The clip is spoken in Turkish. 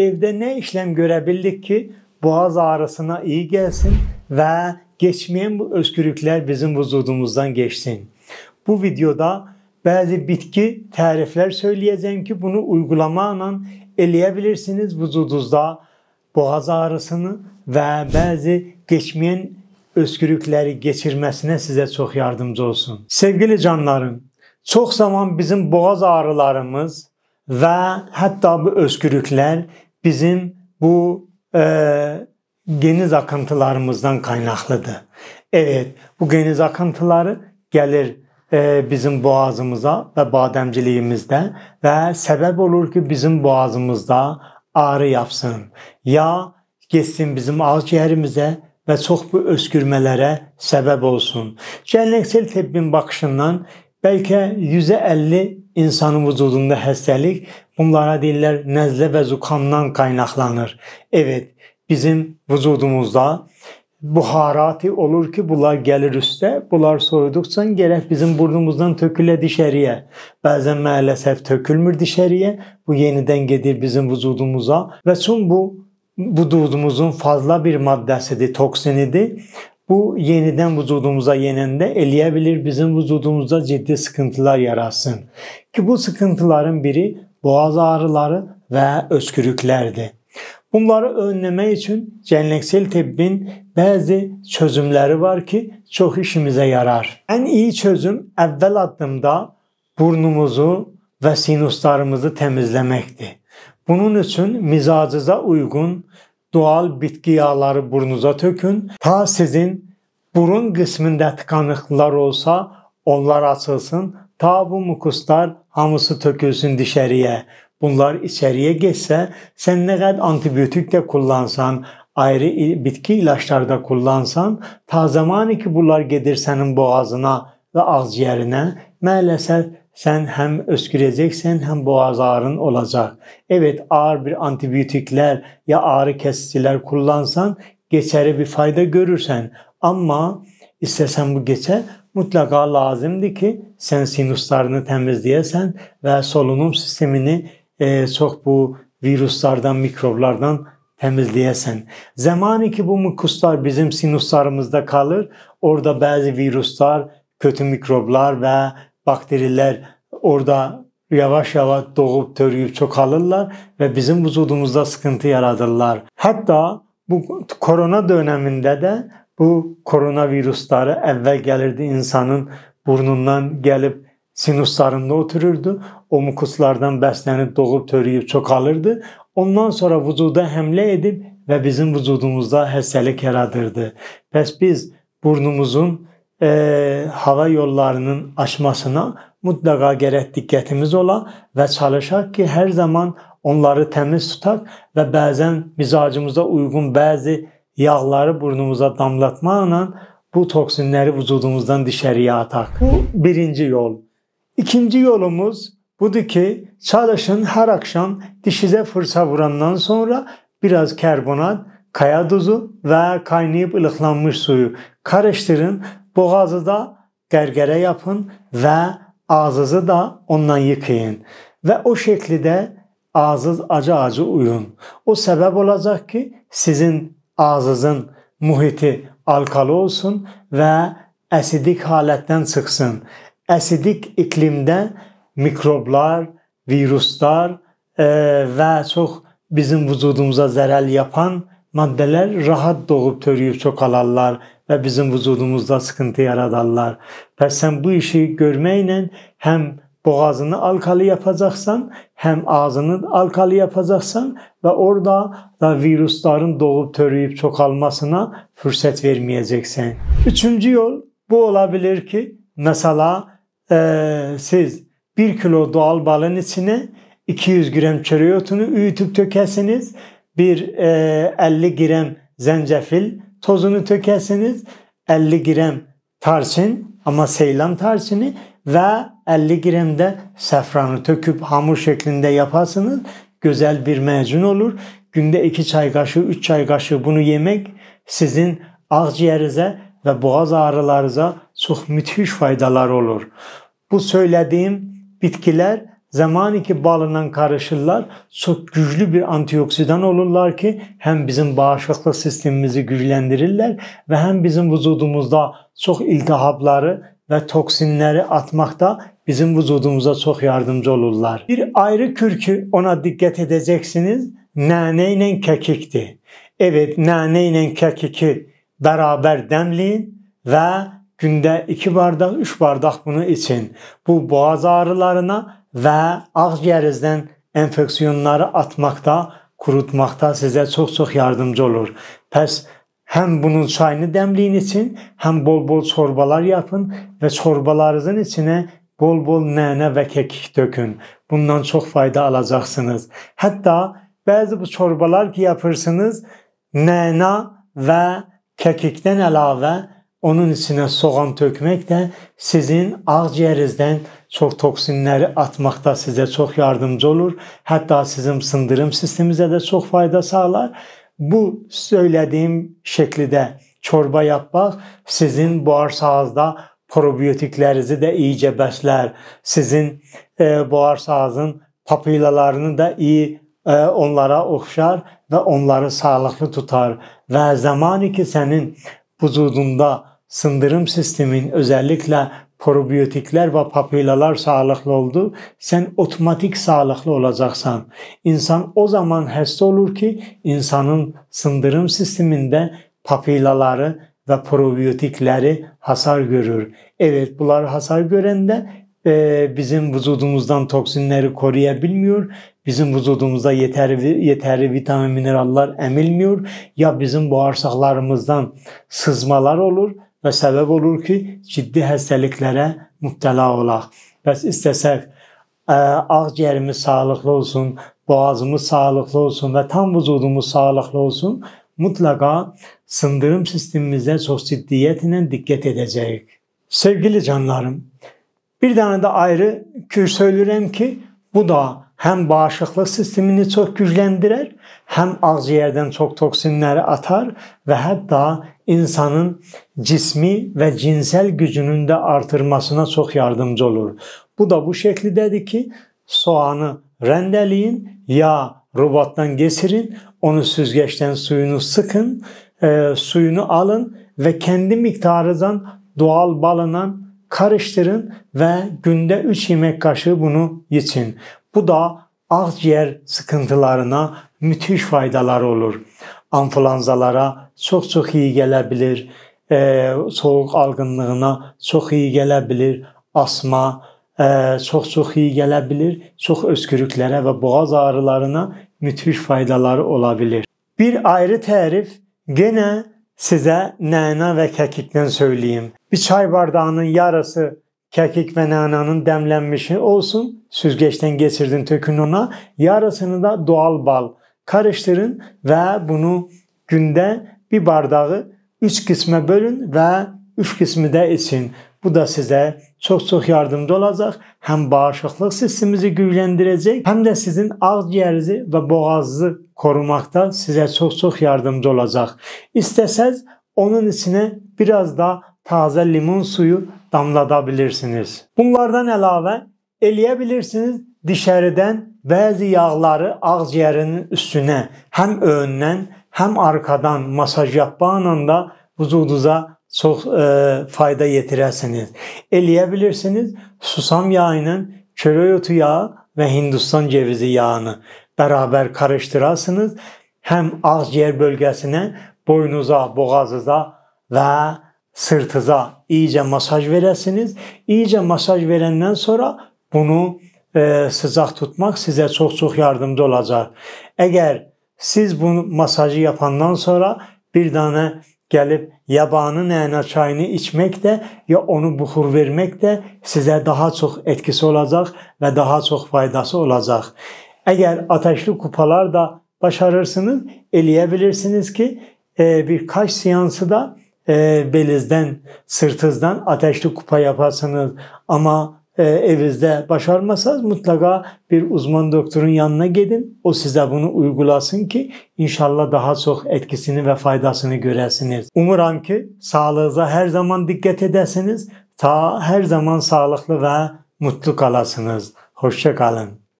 evdə nə işləm görə bildik ki, boğaz ağrısına iyi gəlsin və geçməyən bu öskürüklər bizim vücudumuzdan geçsin. Bu videoda bəzi bitki təriflər söyləyəcəm ki, bunu uygulama ilə eləyə bilirsiniz vücudunuzda boğaz ağrısını və bəzi geçməyən öskürükləri geçirməsinə sizə çox yardımcı olsun. Sevgili canlarım, çox zaman bizim boğaz ağrılarımız və hətta bu öskürüklər bizim bu e, geniz akıntılarımızdan kaynaklıdır. Evet, bu geniz akıntıları gəlir e, bizim boğazımıza və badəmciliyimizdə və səbəb olur ki, bizim boğazımızda ağrı yapsın. Ya getsin bizim ağciyərimizə və çox bu öskürmələrə səbəb olsun. Geleneksel tibbin baxışından bəlkə 150 insanın vücudunda hastalık, bunlara deyirlər nəzlə və zukamdan qaynaqlanır. Evet, bizim vücudumuzda buharati olur ki bunlar gelir üste. Bunlar soyudukça gerek bizim burnumuzdan töküle dışarıya. Bazen maalesef tökülmür dışarıya. Bu yeniden gelir bizim vücudumuza ve son bu bu vücudumuzun fazla bir maddesidir, toksinidir. Bu yeniden vücudumuza yenende eleyebilir bizim vücudumuzda ciddi sıkıntılar yaratsın. Ki bu sıkıntıların biri boğaz ağrıları ve öskürüklerdir. Bunları önləmək için gənləksel tibbin bəzi çözümləri var ki, çok işimize yarar. En iyi çözüm əvvəl addımda burnumuzu ve sinuslarımızı temizlemekti. Bunun için mizacıza uygun doğal bitki yağları burnunuza tökün. Ta sizin burun kısmında tıkanıqlar olsa onlar açılsın. Ta bu mukuslar hamısı tökülsün dışarıya. Bunlar içeriye getsə, sen ne kadar antibiyotik de kullansan, ayrı bitki ilaçları da kullansan, ta zamanı ki bunlar gedir senin boğazına ve və yerine. maalesef sen hem ösküreceksin hem boğaz ağrın olacak. Evet ağır bir antibiyotikler ya ağrı kesiciler kullansan geçeri bir fayda görürsen ama istesen bu geçer mutlaka lazımdı ki sen sinuslarını temizleyesen ve solunum sistemini e, çok bu virüslerden, mikroplardan temizleyesen. Zamanı ki bu mukuslar bizim sinuslarımızda kalır. Orada bazı virüsler, kötü mikroplar ve bakterilər orada yavaş yavaş doğub törüyüb çoxalırlar və bizim vücudumuzda sıkıntı yaradırlar. Hətta bu korona dövründə də bu koronavirusları əvvəl gəlirdi insanın burnundan gəlib sinuslarında otururdu. O mukuslardan bəslənib doğub törüyüb çoxalırdı. Ondan sonra vücuda həmlə edib və bizim vücudumuzda xəstəlik yaradırdı. Bəs biz burnumuzun e, hava yollarının açmasına mutlaka gerek dikkatimiz ola ve çalışak ki her zaman onları temiz tutak ve bazen mizacımıza uygun bazı yağları burnumuza damlatmayla bu toksinleri vücudumuzdan dışarıya atak. Bu birinci yol. İkinci yolumuz budur ki çalışın her akşam dişize fırça vurandan sonra biraz karbonat, kaya duzu ve kaynayıp ılıklanmış suyu karıştırın. Boğazı da qərqərə yapın və ağzınızı da ondan yıkayın və o şəkildə ağzınız acı-acı uyun. O səbəb olacaq ki, sizin ağzınızın mühiti alkali olsun və asidik halətdən çıxsın. Asidik iqlimdə mikroblar, viruslar e, və çox bizim vücudumuza zərər yapan maddələr rahat doğub törəyib çoxalarlar ve bizim vücudumuzda sıkıntı yaradarlar. Ve sen bu işi görmeyle hem boğazını alkali yapacaksan, hem ağzını alkali yapacaksan ve orada da virüslerin doğup törüyüp çoğalmasına fırsat vermeyeceksin. Üçüncü yol bu olabilir ki mesela e, siz 1 kilo doğal balın içine 200 gram çöriyotunu öğütüp tökesiniz. Bir e, 50 gram zencefil tozunu tökəsiniz. 50 qram tarçın, amma seylan tarçını və 50 qram də səfranı töküb hamur şəklində yapasınız. Gözəl bir məcun olur. Gündə 2 çay qaşığı, 3 çay qaşığı bunu yemək sizin ağciyərinizə və boğaz ağrılarınıza çox müthiş faydalar olur. Bu söylədiyim bitkilər Zaman ki bağlanan karışırlar çok güçlü bir antioksidan olurlar ki hem bizim bağışıklık sistemimizi güçlendirirler ve hem bizim vücudumuzda çok iltihapları ve toksinleri atmakta bizim vücudumuza çok yardımcı olurlar. Bir ayrı kürkü ona dikkat edeceksiniz. Nane ile kekikti. Evet nane ile kekiki beraber demleyin ve günde 2 bardak 3 bardak bunu için. Bu boğaz ağrılarına və ağciyərizdən infeksiyonları atmaqda, qurutmaqda sizə çox-çox yardımcı olur. Pəs həm bunun çayını dəmliyin için, həm bol-bol çorbalar yapın və çorbalarınızın içinə bol-bol nənə və kekik dökün. Bundan çox fayda alacaqsınız. Hətta bəzi bu çorbalar ki yapırsınız, nənə və kekikdən əlavə onun içinə soğan tökmək də sizin ağciyərinizdən çox toksinləri atmaqda sizə çox yardımcı olur. Hətta sizin sındırım sisteminizə də çox fayda sağlar. Bu söylədiyim şəkildə çorba yapmaq sizin boğarsağızda probiyotiklərinizi də iyicə bəslər. Sizin e, boğarsağızın papillalarını da iyi e, onlara oxşar və onları sağlıqlı tutar və zamanı ki sənin vücudunda sındırım sistemin özəlliklə probiyotikler ve papillalar sağlıklı oldu, sen otomatik sağlıklı olacaksan. İnsan o zaman hasta olur ki insanın sındırım sisteminde papillaları ve probiyotikleri hasar görür. Evet bunlar hasar görende e, bizim vücudumuzdan toksinleri koruyabilmiyor. Bizim vücudumuzda yeterli, yeterli vitamin minerallar emilmiyor. Ya bizim bağırsaklarımızdan sızmalar olur və səbəb olur ki, ciddi xəstəliklərə mübtəla olaq. Bəs istəsək ağciyərimiz sağlıqlı olsun, boğazımız sağlıqlı olsun və tam vücudumuz sağlıqlı olsun, mutlaka sındırım sistemimizə çox ciddiyyətlə diqqət edəcəyik. Sevgili canlarım, bir dənə də ayrı kürs söylürəm ki, bu da həm bağışıklık sistemini çox gücləndirər, həm ağciyərdən çok toksinleri atar ve hatta insanın cismi ve cinsel gücünün de artırmasına çok yardımcı olur. Bu da bu şekli dedi ki, soğanı rəndələyin ya robotdan geçirin, onu süzgeçten suyunu sıkın, e, suyunu alın ve kendi miktarından doğal balınan karıştırın ve günde 3 yemek kaşığı bunu için. Bu da ağciyər sıxıntılarına müthiş faydaları olur. Anflanzalara çox-çox iyi gələ bilər. E, soyuq alqınlığına çox iyi gələ bilər. Asma çox-çox e, iyi gələ bilər. Çox öskürüklərə və boğaz ağrılarına müthiş faydaları ola bilər. Bir ayrı tərif yenə sizə nəğna və kəkikdən söyləyim. Bir çay bardağının yarısı kekik ve nananın demlenmişi olsun. Süzgeçten geçirdin tökün ona. Yarısını da doğal bal karıştırın ve bunu günde bir bardağı 3 kısma bölün ve 3 kısmı da için. Bu da sizə çox-çox yardımcı olacaq. Həm bağışıqlıq sistemimizi gücləndirəcək, həm də sizin ağciyərinizi və boğazınızı qorumaqda sizə çox-çox yardımcı olacaq. İstəsəz onun içinə biraz da taze limon suyu damladabilirsiniz. Bunlardan elave eləyə bilirsiniz dişəridən bəzi yağları ağciyərinin üstüne hem öndən, hem arkadan masaj yapmanla da vücudunuza çox e, fayda yetirəsiniz. Eləyə bilirsiniz susam yağı'nın, ilə yağı ve Hindistan cevizi yağını bərabər qarışdırasınız. Həm ağciyər bölgesine boynuza boğazıza ve sırtıza iyice masaj veresiniz. İyice masaj verenden sonra bunu e, sıcaq tutmaq sizə çok çox yardımcı olacak. Eğer siz bu masajı yapandan sonra bir dənə gelip yabanı nənə çayını içmek de ya onu buxur vermek de size daha çok etkisi olacak ve daha çok faydası olacak. Eğer ateşli kupalar da başarırsınız, eləyə bilirsiniz ki, e, birkaç seansı da e, belizden, sırtızdan ateşli kupa yaparsınız ama e, evinizde başarmasanız mutlaka bir uzman doktorun yanına gidin. O size bunu uygulasın ki inşallah daha çok etkisini ve faydasını göresiniz. Umuram ki sağlığınıza her zaman dikkat edesiniz. Ta her zaman sağlıklı ve mutlu kalasınız. hoşçakalın.